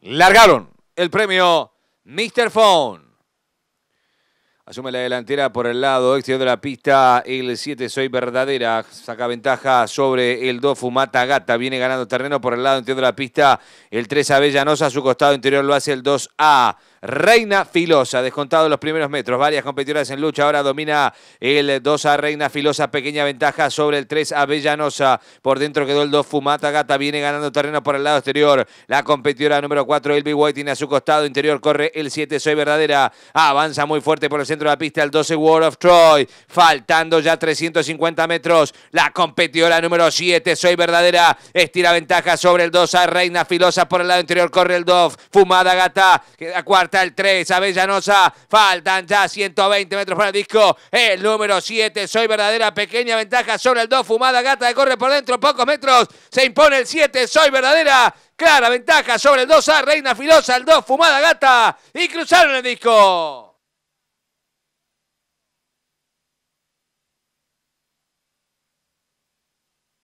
largaron el premio Mr. Phone. Asume la delantera por el lado exterior de la pista. El 7 Soy Verdadera saca ventaja sobre el 2 Fumata Gata. Viene ganando terreno por el lado interior de la pista. El 3 Avellanosa a su costado interior lo hace el 2A. Reina Filosa, descontado los primeros metros, varias competidoras en lucha, ahora domina el 2 a Reina Filosa, pequeña ventaja sobre el 3 Avellanosa. por dentro quedó el 2 Fumata Gata, viene ganando terreno por el lado exterior, la competidora número 4 Elby tiene a su costado interior, corre el 7 Soy Verdadera, avanza muy fuerte por el centro la pista el 12 World of Troy. Faltando ya 350 metros. La competidora número 7, Soy Verdadera, estira ventaja sobre el 2 a Reina Filosa por el lado interior. Corre el 2. Fumada Gata. Queda cuarta el 3. Avellanosa. Faltan ya 120 metros para el disco. El número 7, Soy Verdadera. Pequeña ventaja sobre el 2. Fumada Gata que corre por dentro. Pocos metros. Se impone el 7, Soy Verdadera. Clara ventaja sobre el 2A, Reina Filosa, el 2, Fumada Gata. Y cruzaron el disco.